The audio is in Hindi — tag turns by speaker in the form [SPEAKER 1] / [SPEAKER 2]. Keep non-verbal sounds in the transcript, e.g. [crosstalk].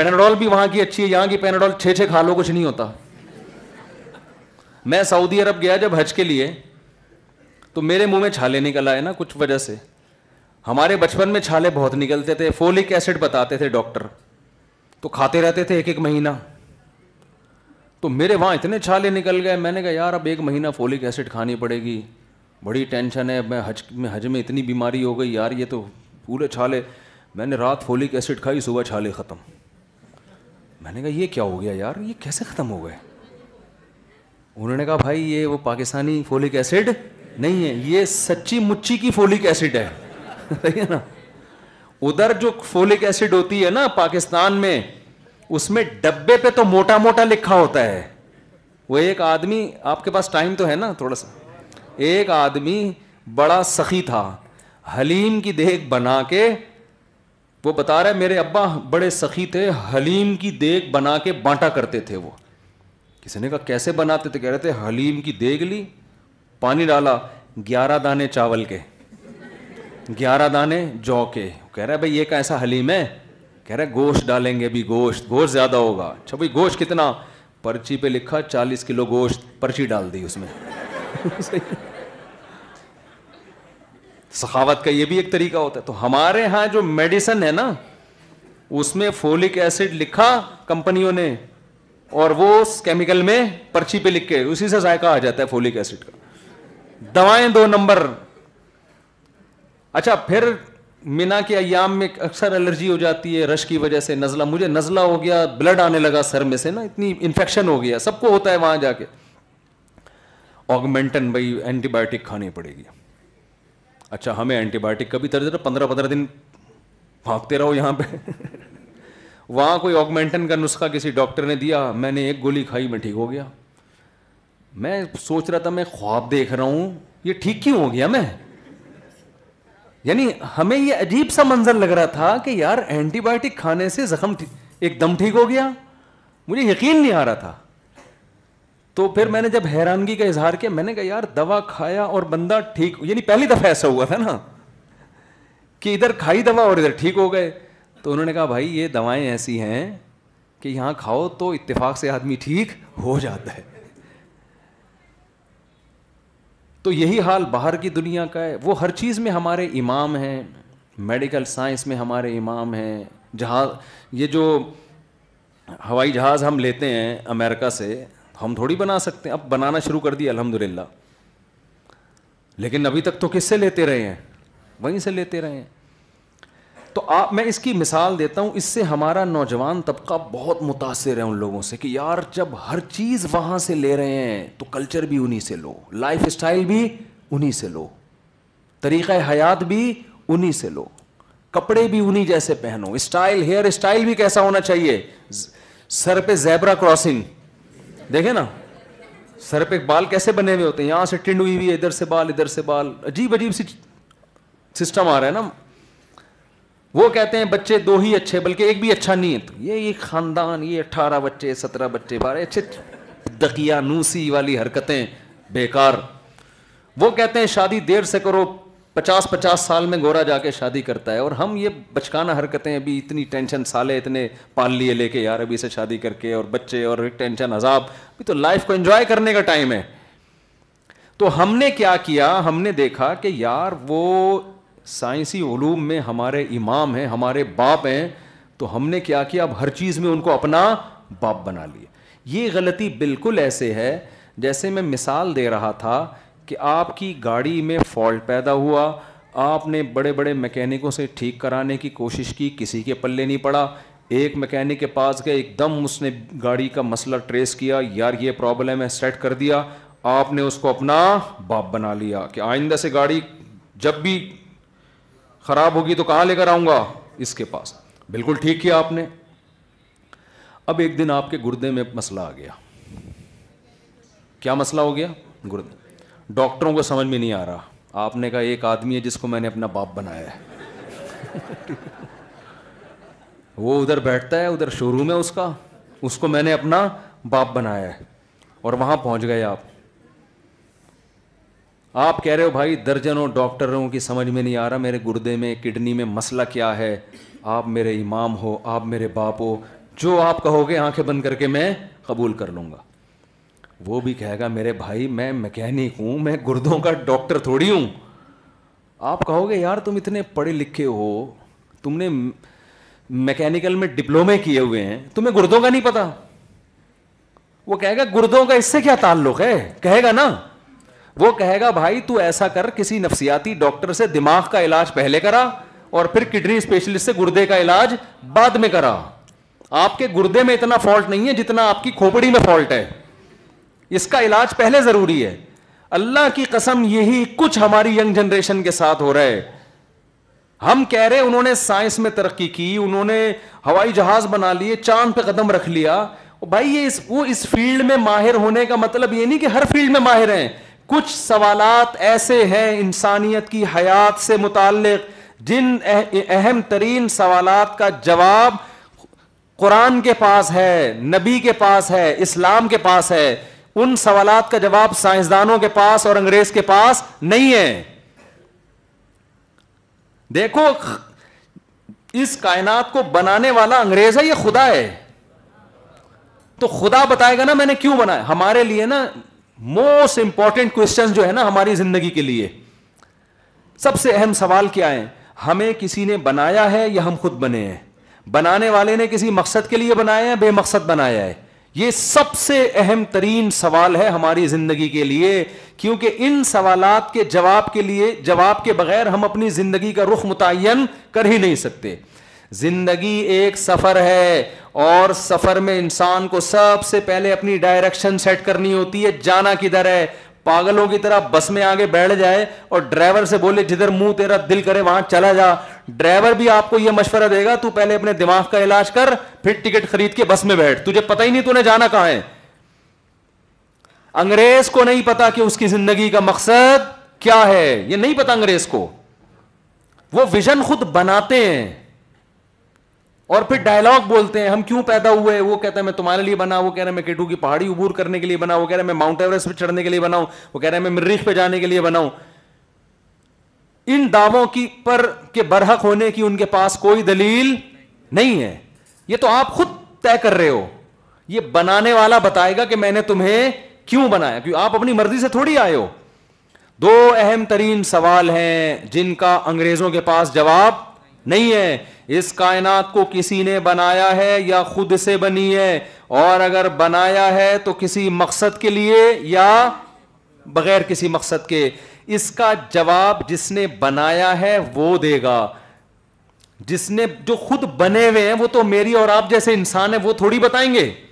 [SPEAKER 1] पेनाडोल भी वहाँ की अच्छी है यहाँ की पेनाडोल छे छः खा लो कुछ नहीं होता मैं सऊदी अरब गया जब हज के लिए तो मेरे मुंह में छाले निकल आए ना कुछ वजह से हमारे बचपन में छाले बहुत निकलते थे फोलिक एसिड बताते थे डॉक्टर तो खाते रहते थे एक एक महीना तो मेरे वहाँ इतने छाले निकल गए मैंने कहा यार अब एक महीना फोलिक एसिड खानी पड़ेगी बड़ी टेंशन है मैं हज में हज में इतनी बीमारी हो गई यार ये तो पूरे छाले मैंने रात फोलिक एसिड खाई सुबह छाले ख़त्म मैंने कहा ये क्या हो गया यार ये कैसे ख़त्म हो गए उन्होंने कहा भाई ये वो पाकिस्तानी फोलिक एसिड नहीं है ये सच्ची मुच्छी की फोलिक एसिड है [laughs] सही है ना उधर जो फोलिक एसिड होती है ना पाकिस्तान में उसमें डब्बे पे तो मोटा मोटा लिखा होता है वो एक आदमी आपके पास टाइम तो है ना थोड़ा सा एक आदमी बड़ा सखी था हलीम की देख बना के वो बता रहे मेरे अब्बा बड़े सखी थे हलीम की देग बना के बांटा करते थे वो किसी ने कहा कैसे बनाते थे कह रहे थे हलीम की देख ली पानी डाला ग्यारह दाने चावल के ग्यारह दाने जौ के कह रहा है भाई ये कैसा हलीम है कह रहा है गोश्त डालेंगे अभी गोश्त गोश्त ज़्यादा होगा अच्छा भाई गोश्त कितना पर्ची पे लिखा चालीस किलो गोश्त पर्ची डाल दी उसमें [laughs] सखावत का ये भी एक तरीका होता है तो हमारे यहां जो मेडिसिन है ना उसमें फोलिक एसिड लिखा कंपनियों ने और वो उस केमिकल में पर्ची पे लिख के उसी से जायका आ जाता है फोलिक एसिड का दवाएं दो नंबर अच्छा फिर मीना के अयाम में अक्सर एलर्जी हो जाती है रश की वजह से नज़ला मुझे नज़ला हो गया ब्लड आने लगा सर में से ना इतनी इंफेक्शन हो गया सबको होता है वहां जाके ऑगमेंटन भाई एंटीबायोटिक खानी पड़ेगी अच्छा हमें एंटीबायोटिक कभी तरह तो पंद्रह पंद्रह दिन भागते रहो यहाँ पे [laughs] वहाँ कोई ऑगमेंटन का नुस्खा किसी डॉक्टर ने दिया मैंने एक गोली खाई मैं ठीक हो गया मैं सोच रहा था मैं ख्वाब देख रहा हूँ ये ठीक क्यों हो गया मैं यानी हमें ये अजीब सा मंजर लग रहा था कि यार एंटीबायोटिक खाने से जख्म एकदम ठीक हो गया मुझे यकीन नहीं आ रहा था तो फिर मैंने जब हैरानगी का इजहार किया मैंने कहा यार दवा खाया और बंदा ठीक यानी पहली दफ़ा ऐसा हुआ था ना कि इधर खाई दवा और इधर ठीक हो गए तो उन्होंने कहा भाई ये दवाएं ऐसी हैं कि यहां खाओ तो इत्तेफाक से आदमी ठीक हो जाता है तो यही हाल बाहर की दुनिया का है वो हर चीज़ में हमारे इमाम हैं मेडिकल साइंस में हमारे इमाम हैं जहाज ये जो हवाई जहाज़ हम लेते हैं अमेरिका से हम थोड़ी बना सकते हैं अब बनाना शुरू कर दिया अलहमदिल्ला लेकिन अभी तक तो किससे लेते रहे हैं वहीं से लेते रहे हैं तो आप मैं इसकी मिसाल देता हूं इससे हमारा नौजवान तबका बहुत मुतासर है उन लोगों से कि यार जब हर चीज़ वहां से ले रहे हैं तो कल्चर भी उन्हीं से लो लाइफ स्टाइल भी उन्हीं से लो तरीक़ हयात भी उन्हीं से लो कपड़े भी उन्हीं जैसे पहनो स्टाइल हेयर स्टाइल भी कैसा होना चाहिए सर पे जैबरा क्रॉसिंग देखे ना सर पे बाल कैसे बने हुए होते हैं यहां से टिंड हुई हुई इधर से बाल इधर से बाल अजीब अजीब सी सिस्टम आ रहा है ना वो कहते हैं बच्चे दो ही अच्छे बल्कि एक भी अच्छा नहीं है तो ये ये खानदान ये अठारह बच्चे सत्रह बच्चे बारह अच्छे दकिया नूसी वाली हरकतें बेकार वो कहते हैं शादी देर से करो पचास पचास साल में गोरा जाके शादी करता है और हम ये बचकाना हरकतें अभी इतनी टेंशन साले इतने पाल लिए लेके यार अभी से शादी करके और बच्चे और टेंशन अजाब अभी तो लाइफ को एंजॉय करने का टाइम है तो हमने क्या किया हमने देखा कि यार वो साइंसी ओलूम में हमारे इमाम हैं हमारे बाप हैं तो हमने क्या किया अब हर चीज़ में उनको अपना बाप बना लिया ये गलती बिल्कुल ऐसे है जैसे मैं मिसाल दे रहा था कि आपकी गाड़ी में फॉल्ट पैदा हुआ आपने बड़े बड़े मैकेनिकों से ठीक कराने की कोशिश की किसी के पल्ले नहीं पड़ा एक मैकेनिक के पास गए एकदम उसने गाड़ी का मसला ट्रेस किया यार ये प्रॉब्लम है सेट कर दिया आपने उसको अपना बाप बना लिया कि आइंदा से गाड़ी जब भी ख़राब होगी तो कहाँ लेकर आऊँगा इसके पास बिल्कुल ठीक किया आपने अब एक दिन आपके गुर्दे में मसला आ गया क्या मसला हो गया गुर्दे डॉक्टरों को समझ में नहीं आ रहा आपने कहा एक आदमी है जिसको मैंने अपना बाप बनाया है वो उधर बैठता है उधर शोरूम है उसका उसको मैंने अपना बाप बनाया है और वहां पहुंच गए आप आप कह रहे हो भाई दर्जनों डॉक्टरों की समझ में नहीं आ रहा मेरे गुर्दे में किडनी में मसला क्या है आप मेरे इमाम हो आप मेरे बाप हो जो आप कहोगे आंखें बंद करके मैं कबूल कर लूंगा वो भी कहेगा मेरे भाई मैं मैकेनिक हूँ मैं गुर्दों का डॉक्टर थोड़ी हूँ आप कहोगे यार तुम इतने पढ़े लिखे हो तुमने मैकेनिकल में डिप्लोमे किए हुए हैं तुम्हें गुर्दों का नहीं पता वो कहेगा गुर्दों का इससे क्या ताल्लुक है कहेगा ना वो कहेगा भाई तू ऐसा कर किसी नफसियाती डॉक्टर से दिमाग का इलाज पहले करा और फिर किडनी स्पेशलिस्ट से गुर्दे का इलाज बाद में करा आपके गुर्दे में इतना फॉल्ट नहीं है जितना आपकी खोपड़ी में फॉल्ट है इसका इलाज पहले ज़रूरी है अल्लाह की कसम यही कुछ हमारी यंग जनरेशन के साथ हो रहा है हम कह रहे उन्होंने साइंस में तरक्की की उन्होंने हवाई जहाज बना लिए चांद पे कदम रख लिया भाई ये इस वो इस फील्ड में माहिर होने का मतलब ये नहीं कि हर फील्ड में माहिर हैं कुछ सवालात ऐसे हैं इंसानियत की हयात से मुतल जिन अहम तरीन सवाल का जवाब कुरान के पास है नबी के पास है इस्लाम के पास है उन सवालत का जवाब साइंसदानों के पास और अंग्रेज के पास नहीं है देखो इस कायनात को बनाने वाला अंग्रेज है या खुदा है तो खुदा बताएगा ना मैंने क्यों बनाया हमारे लिए ना मोस्ट इंपॉर्टेंट क्वेश्चन जो है ना हमारी जिंदगी के लिए सबसे अहम सवाल क्या है हमें किसी ने बनाया है या हम खुद बने हैं बनाने वाले ने किसी मकसद के लिए बनाया है बेमकसद बनाया है ये सबसे अहम तरीन सवाल है हमारी जिंदगी के लिए क्योंकि इन सवालात के जवाब के लिए जवाब के बगैर हम अपनी जिंदगी का रुख मुतन कर ही नहीं सकते जिंदगी एक सफर है और सफर में इंसान को सबसे पहले अपनी डायरेक्शन सेट करनी होती है जाना किधर है पागलों की तरह बस में आगे बैठ जाए और ड्राइवर से बोले जिधर मुंह तेरा दिल करे वहां चला जा ड्राइवर भी आपको यह मशवरा देगा तू पहले अपने दिमाग का इलाज कर फिर टिकट खरीद के बस में बैठ तुझे पता ही नहीं तूने जाना कहां है अंग्रेज को नहीं पता कि उसकी जिंदगी का मकसद क्या है यह नहीं पता अंग्रेज को वो विजन खुद बनाते हैं और फिर डायलॉग बोलते हैं हम क्यों पैदा हुए वो कहता है मैं तुम्हारे लिए बना वो कह रहे हैं मैं केटू की पहाड़ी उबूर करने के लिए बना वो कह रहे हैं मैं माउंट एवरेस्ट पर चढ़ने के लिए बनाऊ वो कह रहे हैं मैं मरीख पे जाने के लिए बनाऊ इन दावों की पर के बरहक होने की उनके पास कोई दलील नहीं है ये तो आप खुद तय कर रहे हो ये बनाने वाला बताएगा कि मैंने तुम्हें क्यों बनाया क्योंकि आप अपनी मर्जी से थोड़ी आए हो दो अहम तरीन सवाल हैं जिनका अंग्रेजों के पास जवाब नहीं है इस कायनात को किसी ने बनाया है या खुद से बनी है और अगर बनाया है तो किसी मकसद के लिए या बगैर किसी मकसद के इसका जवाब जिसने बनाया है वो देगा जिसने जो खुद बने हुए हैं वो तो मेरी और आप जैसे इंसान है वो थोड़ी बताएंगे